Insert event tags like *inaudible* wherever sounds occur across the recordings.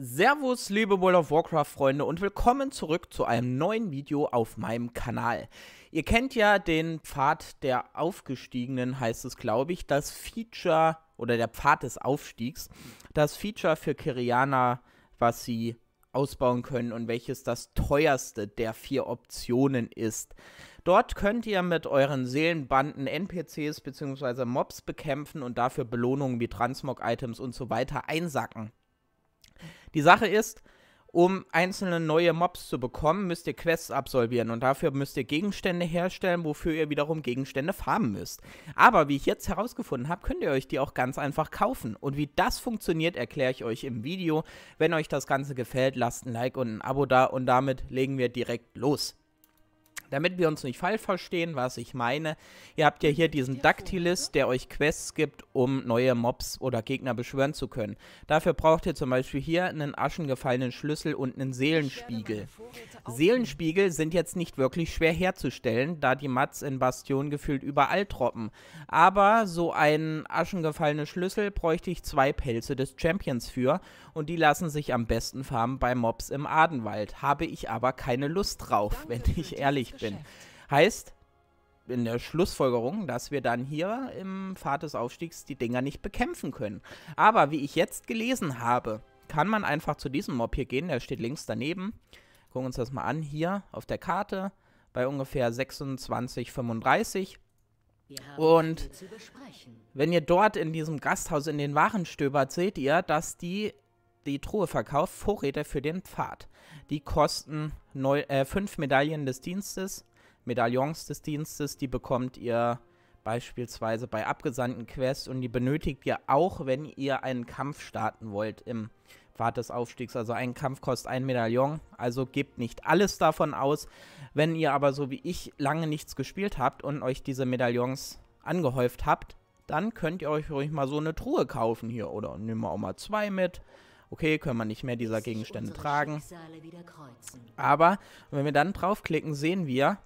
Servus, liebe World of Warcraft-Freunde und willkommen zurück zu einem neuen Video auf meinem Kanal. Ihr kennt ja den Pfad der Aufgestiegenen, heißt es glaube ich, das Feature oder der Pfad des Aufstiegs, das Feature für Kiriana, was sie ausbauen können und welches das teuerste der vier Optionen ist. Dort könnt ihr mit euren Seelenbanden NPCs bzw. Mobs bekämpfen und dafür Belohnungen wie Transmog-Items und so weiter einsacken. Die Sache ist, um einzelne neue Mobs zu bekommen, müsst ihr Quests absolvieren und dafür müsst ihr Gegenstände herstellen, wofür ihr wiederum Gegenstände farmen müsst. Aber wie ich jetzt herausgefunden habe, könnt ihr euch die auch ganz einfach kaufen. Und wie das funktioniert, erkläre ich euch im Video. Wenn euch das Ganze gefällt, lasst ein Like und ein Abo da und damit legen wir direkt los. Damit wir uns nicht falsch verstehen, was ich meine, ihr habt ja hier diesen Dactylist, der euch Quests gibt, um neue Mobs oder Gegner beschwören zu können. Dafür braucht ihr zum Beispiel hier einen aschengefallenen Schlüssel und einen Seelenspiegel. Seelenspiegel sind jetzt nicht wirklich schwer herzustellen, da die Mats in Bastion gefühlt überall droppen. Aber so einen aschengefallenen Schlüssel bräuchte ich zwei Pelze des Champions für und die lassen sich am besten farmen bei Mobs im Adenwald. Habe ich aber keine Lust drauf, wenn ich ehrlich bin bin. Heißt, in der Schlussfolgerung, dass wir dann hier im Pfad des Aufstiegs die Dinger nicht bekämpfen können. Aber wie ich jetzt gelesen habe, kann man einfach zu diesem Mob hier gehen, der steht links daneben. Gucken wir uns das mal an, hier auf der Karte, bei ungefähr 26, 35. Und wenn ihr dort in diesem Gasthaus in den Waren stöbert, seht ihr, dass die die Truhe verkauft Vorräte für den Pfad. Die kosten 5 äh, Medaillen des Dienstes, Medaillons des Dienstes. Die bekommt ihr beispielsweise bei abgesandten Quests und die benötigt ihr auch, wenn ihr einen Kampf starten wollt im Pfad des Aufstiegs. Also ein Kampf kostet ein Medaillon, also gebt nicht alles davon aus. Wenn ihr aber so wie ich lange nichts gespielt habt und euch diese Medaillons angehäuft habt, dann könnt ihr euch ruhig mal so eine Truhe kaufen hier oder nehmen wir auch mal zwei mit okay, können wir nicht mehr dieser Gegenstände tragen. Aber wenn wir dann draufklicken, sehen wir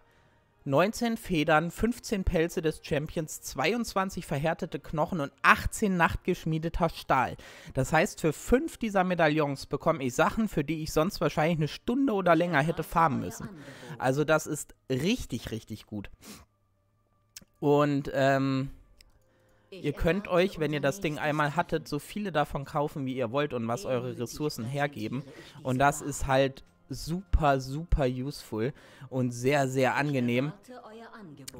19 Federn, 15 Pelze des Champions, 22 verhärtete Knochen und 18 nachtgeschmiedeter Stahl. Das heißt, für fünf dieser Medaillons bekomme ich Sachen, für die ich sonst wahrscheinlich eine Stunde oder länger hätte farmen müssen. Also das ist richtig, richtig gut. Und ähm, Ihr könnt euch, wenn ihr das Ding einmal hattet, so viele davon kaufen, wie ihr wollt und was eure Ressourcen hergeben. Und das ist halt super, super useful und sehr, sehr angenehm.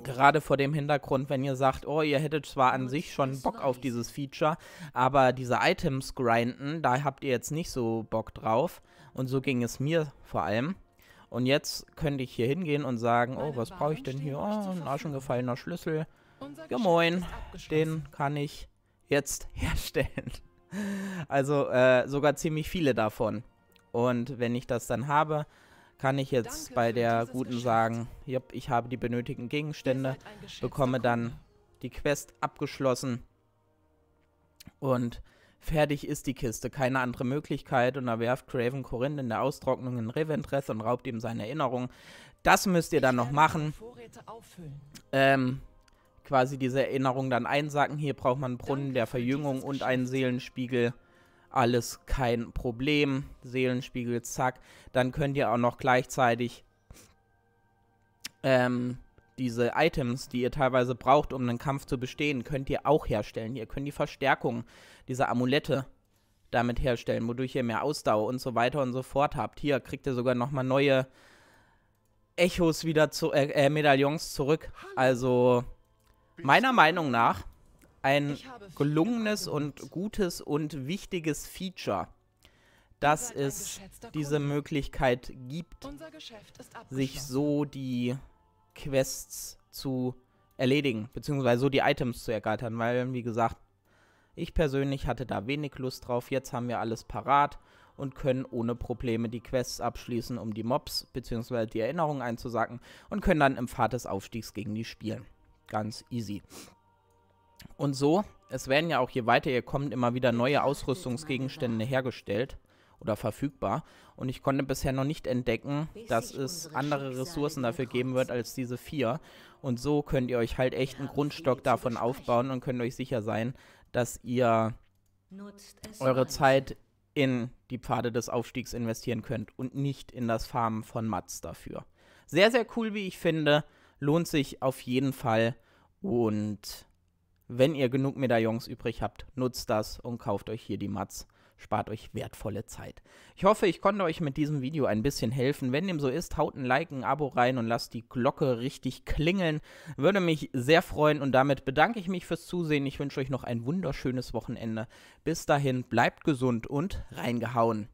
Gerade vor dem Hintergrund, wenn ihr sagt, oh, ihr hättet zwar an sich schon Bock auf dieses Feature, aber diese Items grinden, da habt ihr jetzt nicht so Bock drauf. Und so ging es mir vor allem. Und jetzt könnte ich hier hingehen und sagen, oh, was brauche ich denn hier? Oh, ein aschengefallener Schlüssel. Ja, moin. Den kann ich jetzt *laughs* herstellen. Also äh, sogar ziemlich viele davon. Und wenn ich das dann habe, kann ich jetzt Danke bei der Guten sagen, yep, ich habe die benötigten Gegenstände, bekomme dann die Quest abgeschlossen und fertig ist die Kiste. Keine andere Möglichkeit und da werft Craven Corinth in der Austrocknung in Reventreth und raubt ihm seine Erinnerung. Das müsst ihr dann noch machen. Ähm, quasi diese Erinnerung dann einsacken. Hier braucht man einen Brunnen der Verjüngung und einen Seelenspiegel. Alles kein Problem. Seelenspiegel, zack. Dann könnt ihr auch noch gleichzeitig ähm, diese Items, die ihr teilweise braucht, um einen Kampf zu bestehen, könnt ihr auch herstellen. Ihr könnt die Verstärkung dieser Amulette damit herstellen, wodurch ihr mehr Ausdauer und so weiter und so fort habt. Hier kriegt ihr sogar nochmal neue Echos wieder zu, äh, äh Medaillons zurück. Also meiner Meinung nach ein gelungenes und gutes und wichtiges Feature, dass es diese Möglichkeit gibt, sich so die Quests zu erledigen, beziehungsweise so die Items zu ergattern, weil, wie gesagt, ich persönlich hatte da wenig Lust drauf. Jetzt haben wir alles parat und können ohne Probleme die Quests abschließen, um die Mobs bzw. die Erinnerungen einzusacken und können dann im Pfad des Aufstiegs gegen die spielen. Ganz easy. Und so, es werden ja auch je weiter ihr kommt, immer wieder neue Ausrüstungsgegenstände hergestellt oder verfügbar. Und ich konnte bisher noch nicht entdecken, dass es andere Ressourcen dafür geben wird als diese vier. Und so könnt ihr euch halt echt einen Grundstock davon aufbauen und könnt euch sicher sein, dass ihr eure Zeit in die Pfade des Aufstiegs investieren könnt und nicht in das Farmen von Mats dafür. Sehr, sehr cool, wie ich finde lohnt sich auf jeden Fall. Und wenn ihr genug Medaillons übrig habt, nutzt das und kauft euch hier die Mats. Spart euch wertvolle Zeit. Ich hoffe, ich konnte euch mit diesem Video ein bisschen helfen. Wenn dem so ist, haut ein Like, ein Abo rein und lasst die Glocke richtig klingeln. Würde mich sehr freuen und damit bedanke ich mich fürs Zusehen. Ich wünsche euch noch ein wunderschönes Wochenende. Bis dahin, bleibt gesund und reingehauen.